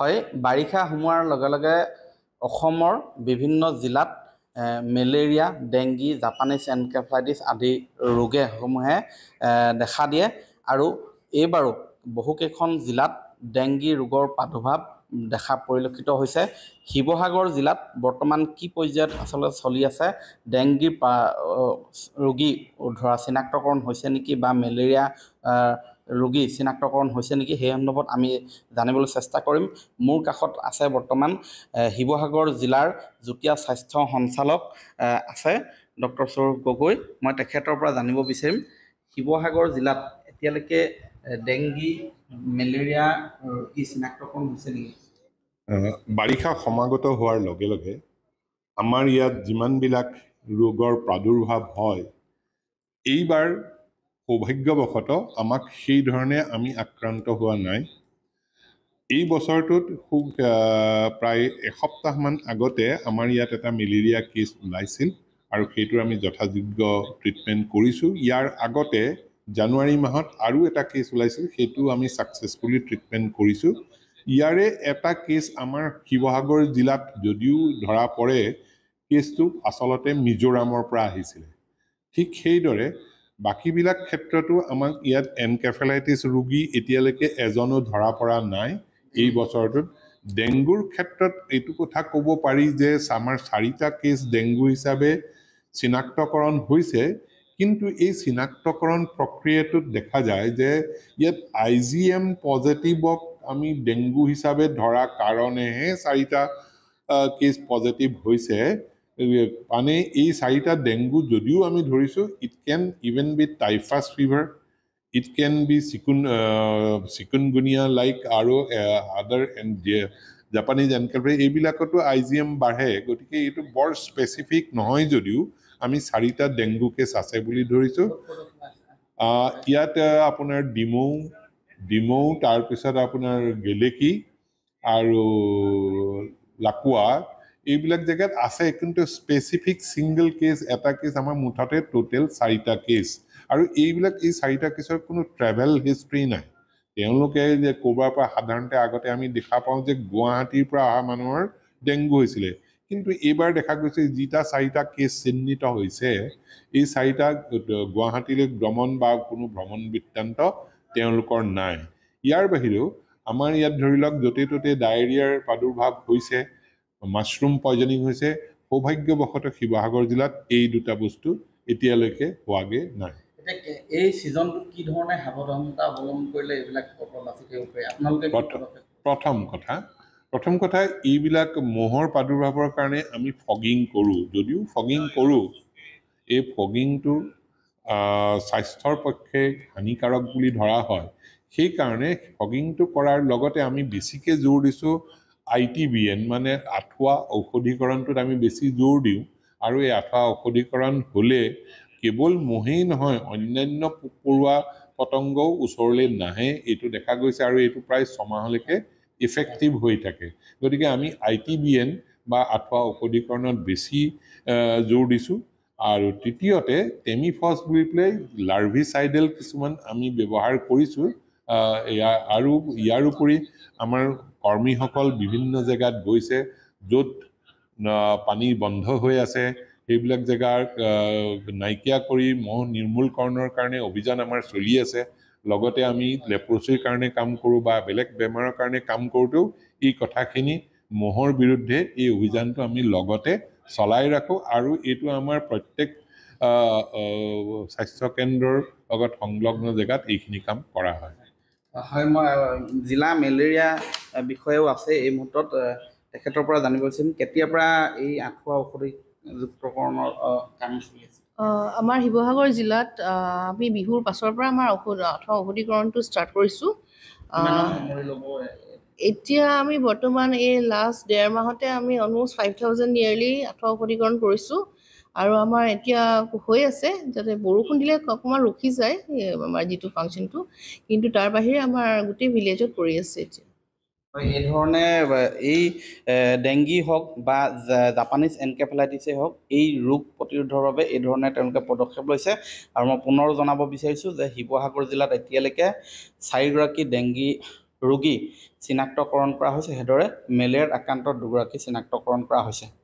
হয় বাৰিষা সোমোৱাৰ লগে লগে অসমৰ বিভিন্ন জিলাত মেলেৰিয়া ডেংগি জাপানিজ এনকেফাইটিছ আদি ৰোগেসমূহে দেখা দিয়ে আৰু এইবাৰো বহুকেইখন জিলাত ডেংগি ৰোগৰ প্ৰাদুৰ্ভাৱ দেখা পৰিলক্ষিত হৈছে শিৱসাগৰ জিলাত বৰ্তমান কি পৰ্যায়ত আচলতে চলি আছে ডেংগিৰ ৰোগী ধৰা চিনাক্তকৰণ হৈছে নেকি বা মেলেৰিয়া ৰোগী চিনাক্তকৰণ হৈছে নেকি সেই সন্দৰ্ভত আমি জানিবলৈ চেষ্টা কৰিম মোৰ কাষত আছে বৰ্তমান শিৱসাগৰ জিলাৰ যুটীয়া স্বাস্থ্য সঞ্চালক আছে ডক্টৰ স্বৰূপ গগৈ মই তেখেতৰ পৰা জানিব বিচাৰিম শিৱসাগৰ জিলাত এতিয়ালৈকে ডেংগি মেলেৰিয়া ৰোগী চিনাক্তকৰণ হৈছে নেকি বাৰিষা সমাগত হোৱাৰ লগে লগে আমাৰ ইয়াত যিমানবিলাক ৰোগৰ প্ৰাদুৰ্ভাৱ হয় এইবাৰ সৌভাগ্যবশতঃ আমাক সেইধৰণে আমি আক্ৰান্ত হোৱা নাই এই বছৰটোত খুব প্ৰায় এসপ্তাহমান আগতে আমাৰ ইয়াত এটা মেলেৰিয়া কেছ ওলাইছিল আৰু সেইটোৰ আমি যথাযোগ্য ট্ৰিটমেণ্ট কৰিছোঁ ইয়াৰ আগতে জানুৱাৰী মাহত আৰু এটা কেছ ওলাইছিল সেইটো আমি ছাকচেছফুলি ট্ৰিটমেণ্ট কৰিছোঁ ইয়াৰে এটা কেছ আমাৰ শিৱসাগৰ জিলাত যদিও ধৰা পৰে কেছটো আচলতে মিজোৰামৰ পৰা আহিছিলে ঠিক সেইদৰে বাকীবিলাক ক্ষেত্ৰতো আমাক ইয়াত এনকেফেলাইটিছ ৰোগী এতিয়ালৈকে এজনো ধৰা পৰা নাই এই বছৰটোত ডেংগুৰ ক্ষেত্ৰত এইটো কথা ক'ব পাৰি যে আমাৰ চাৰিটা কেছ ডেংগু হিচাপে চিনাক্তকৰণ হৈছে কিন্তু এই চিনাক্তকৰণ প্ৰক্ৰিয়াটোত দেখা যায় যে ইয়াত আই জি এম পজিটিভক আমি ডেংগু হিচাপে ধৰা কাৰণেহে চাৰিটা কেচ পজিটিভ হৈছে মানে এই চাৰিটা ডেংগু যদিও আমি ধৰিছোঁ it can even be typhus fever it can be চিকুন চিকুনগুনিয়া লাইক আৰু আদাৰ এন জাপানীজ এনকেফে এইবিলাকতো আই জি এম বাঢ়ে গতিকে এইটো বৰ স্পেচিফিক নহয় যদিও আমি চাৰিটা ডেংগু কেছ আছে বুলি ধৰিছোঁ ইয়াত আপোনাৰ ডিমৌ ডিমৌ তাৰপিছত আপোনাৰ গেলেকী আৰু লাকুৱা এইবিলাক জেগাত আছে কিন্তু স্পেচিফিক ছিংগল কেছ এটা কেছ আমাৰ মুঠতে টোটেল চাৰিটা কেছ আৰু এইবিলাক এই চাৰিটা কেছৰ কোনো ট্ৰেভেল হিষ্ট্ৰী নাই তেওঁলোকে যে ক'ৰবাৰ পৰা সাধাৰণতে আগতে আমি দেখা পাওঁ যে গুৱাহাটীৰ পৰা অহা মানুহৰ ডেংগু হৈছিলে কিন্তু এইবাৰ দেখা গৈছে যিটা চাৰিটা কেছ চিহ্নিত হৈছে এই চাৰিটা গুৱাহাটীলৈ ভ্ৰমণ বা কোনো ভ্ৰমণ বৃত্তান্ত তেওঁলোকৰ নাই ইয়াৰ বাহিৰেও আমাৰ ইয়াত ধৰি লওক য'তে ত'তে ডায়েৰিয়াৰ প্ৰাদুৰ্ভাৱ হৈছে মাছৰুম পইজনিং হৈছে সৌভাগ্যবশতঃ শিৱসাগৰ জিলাত এই দুটা বস্তু এতিয়ালৈকে হোৱাগৈ নাই প্ৰথম কথা প্ৰথম কথা এইবিলাক মহৰ প্ৰাদুৰ্ভাৱৰ কাৰণে আমি ফগিং কৰোঁ যদিও ফগিং কৰোঁ এই ফগিংটো স্বাস্থ্যৰ পক্ষে হানিকাৰক বুলি ধৰা হয় সেইকাৰণে ফগিংটো কৰাৰ লগতে আমি বেছিকৈ জোৰ দিছোঁ আই টি বি এন মানে আঁঠুৱা ঔষধিকৰণটোত আমি বেছি জোৰ দিওঁ আৰু এই আঁঠুৱা ঔষধীকৰণ হ'লে কেৱল মহেই নহয় অন্যান্য পোক পৰুৱা পতংগও ওচৰলৈ নাহে এইটো দেখা গৈছে আৰু এইটো প্ৰায় ছমাহলৈকে ইফেক্টিভ হৈ থাকে গতিকে আমি আই টি বি এন বা আঁঠুৱা ঔষধিকৰণত বেছি জোৰ দিছোঁ আৰু তৃতীয়তে টেমিফছ বুলি পেলাই লাৰ্ভিচাইডেল কিছুমান আমি ব্যৱহাৰ কৰিছোঁ আৰু ইয়াৰ উপৰি আমাৰ কৰ্মীসকল বিভিন্ন জেগাত গৈছে য'ত পানী বন্ধ হৈ আছে সেইবিলাক জেগাৰ নাইকিয়া কৰি মহ নিৰ্মূলকৰণৰ কাৰণে অভিযান আমাৰ চলি আছে লগতে আমি লেপ্ৰচিৰ কাৰণে কাম কৰোঁ বা বেলেগ বেমাৰৰ কাৰণে কাম কৰোঁতেও এই কথাখিনি মহৰ বিৰুদ্ধে এই অভিযানটো আমি লগতে চলাই ৰাখোঁ আৰু এইটো আমাৰ প্ৰত্যেক স্বাস্থ্যকেন্দ্ৰৰ লগত সংলগ্ন জেগাত এইখিনি কাম কৰা হয় হয় মই জিলা মেলেৰিয়া বিষয়েও আছে এই মুহূৰ্তত তেখেতৰ পৰা জানিব বিচাৰিম কেতিয়াৰ পৰা এই আঁঠুৱা ঔষধি আমাৰ শিৱসাগৰ জিলাত আমি বিহুৰ পাছৰ পৰা আমাৰ ঔষধ আঁঠুৱা ঔষধিকৰণটো ষ্টাৰ্ট কৰিছোঁ এতিয়া আমি বৰ্তমান এই লাষ্ট ডেৰ মাহতে আমি অলমষ্ট ফাইভ থাউজেণ্ড নিয়াৰলি আঁঠুৱা ঔষধিকৰণ কৰিছোঁ আৰু আমাৰ এতিয়া হৈ আছে যাতে বৰষুণ দিলে অকণমান ৰখি যায় আমাৰ যিটো ফাংচনটো কিন্তু তাৰ বাহিৰে আমাৰ গোটেই ভিলেজত পৰি আছে এতিয়া এইধৰণে এই ডেংগি হওক বা জাপানিজ এনকেফেলাইটিছেই হওক এই ৰোগ প্ৰতিৰোধৰ বাবে এইধৰণে তেওঁলোকে পদক্ষেপ লৈছে আৰু মই পুনৰ জনাব বিচাৰিছোঁ যে শিৱসাগৰ জিলাত এতিয়ালৈকে চাৰিগৰাকী ডেংগি ৰোগী চিনাক্তকৰণ কৰা হৈছে সেইদৰে মেলেৰিয়াত আক্ৰান্ত দুগৰাকী চিনাক্তকৰণ কৰা হৈছে